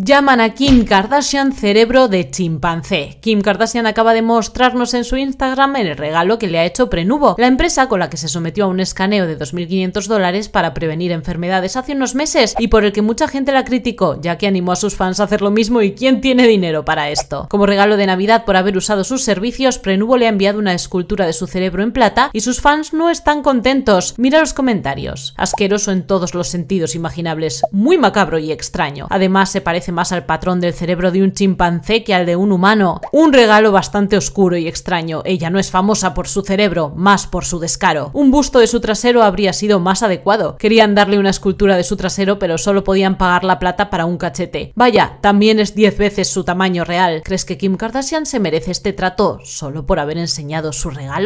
Llaman a Kim Kardashian cerebro de chimpancé. Kim Kardashian acaba de mostrarnos en su Instagram el regalo que le ha hecho Prenubo, la empresa con la que se sometió a un escaneo de 2.500 dólares para prevenir enfermedades hace unos meses y por el que mucha gente la criticó, ya que animó a sus fans a hacer lo mismo y ¿quién tiene dinero para esto? Como regalo de Navidad por haber usado sus servicios, Prenuvo le ha enviado una escultura de su cerebro en plata y sus fans no están contentos. Mira los comentarios. Asqueroso en todos los sentidos imaginables, muy macabro y extraño. Además, se parece más al patrón del cerebro de un chimpancé que al de un humano. Un regalo bastante oscuro y extraño. Ella no es famosa por su cerebro, más por su descaro. Un busto de su trasero habría sido más adecuado. Querían darle una escultura de su trasero, pero solo podían pagar la plata para un cachete. Vaya, también es 10 veces su tamaño real. ¿Crees que Kim Kardashian se merece este trato solo por haber enseñado su regalo?